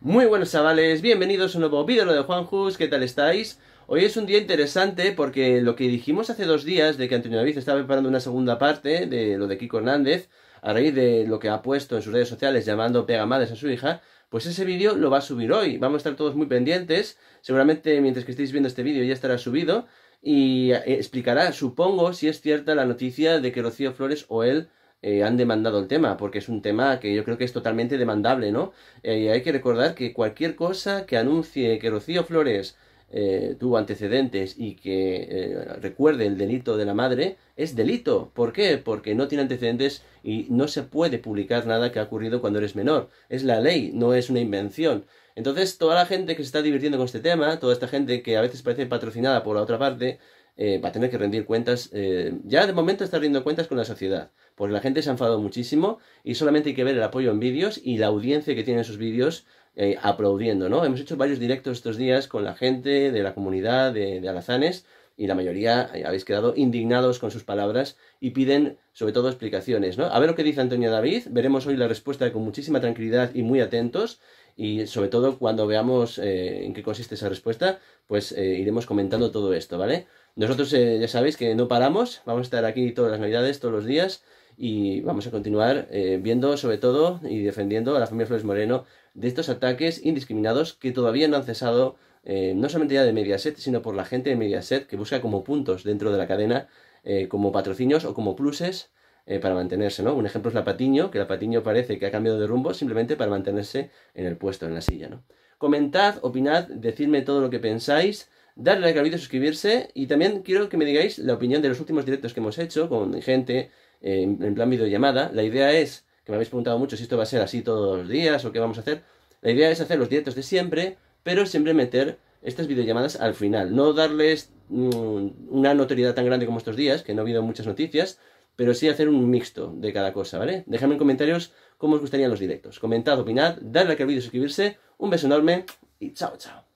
Muy buenos chavales, bienvenidos a un nuevo vídeo de Juanjus, ¿qué tal estáis? Hoy es un día interesante porque lo que dijimos hace dos días de que Antonio David estaba preparando una segunda parte de lo de Kiko Hernández, a raíz de lo que ha puesto en sus redes sociales llamando pega Madres a su hija, pues ese vídeo lo va a subir hoy. Vamos a estar todos muy pendientes, seguramente mientras que estéis viendo este vídeo ya estará subido y eh, explicará, supongo, si es cierta la noticia de que Rocío Flores o él eh, han demandado el tema, porque es un tema que yo creo que es totalmente demandable, ¿no? Eh, y hay que recordar que cualquier cosa que anuncie que Rocío Flores eh, tuvo antecedentes y que recuerde el delito de la madre, es delito. ¿Por qué? Porque no tiene antecedentes y no se puede publicar nada que ha ocurrido cuando eres menor. Es la ley, no es una invención. Entonces, toda la gente que se está divirtiendo con este tema, toda esta gente que a veces parece patrocinada por la otra parte, eh, va a tener que rendir cuentas, eh, ya de momento está rindiendo cuentas con la sociedad, porque la gente se ha enfadado muchísimo y solamente hay que ver el apoyo en vídeos y la audiencia que tienen sus vídeos eh, aplaudiendo, ¿no? Hemos hecho varios directos estos días con la gente de la comunidad de, de Alazanes y la mayoría eh, habéis quedado indignados con sus palabras y piden sobre todo explicaciones. ¿no? A ver lo que dice Antonio David, veremos hoy la respuesta con muchísima tranquilidad y muy atentos y sobre todo cuando veamos eh, en qué consiste esa respuesta, pues eh, iremos comentando todo esto, ¿vale? Nosotros ya sabéis que no paramos, vamos a estar aquí todas las navidades, todos los días y vamos a continuar viendo sobre todo y defendiendo a la familia Flores Moreno de estos ataques indiscriminados que todavía no han cesado eh, no solamente ya de Mediaset, sino por la gente de Mediaset que busca como puntos dentro de la cadena, eh, como patrocinios o como pluses eh, para mantenerse, ¿no? Un ejemplo es la Patiño, que la Patiño parece que ha cambiado de rumbo simplemente para mantenerse en el puesto, en la silla, ¿no? Comentad, opinad, decidme todo lo que pensáis, darle like al vídeo, suscribirse y también quiero que me digáis la opinión de los últimos directos que hemos hecho con gente en plan videollamada. La idea es, que me habéis preguntado mucho si esto va a ser así todos los días o qué vamos a hacer, la idea es hacer los directos de siempre, pero siempre meter estas videollamadas al final. No darles mm, una notoriedad tan grande como estos días, que no ha habido muchas noticias, pero sí hacer un mixto de cada cosa, ¿vale? Dejadme en comentarios cómo os gustarían los directos. Comentad, opinad, darle a like al vídeo y suscribirse. Un beso enorme y chao, chao.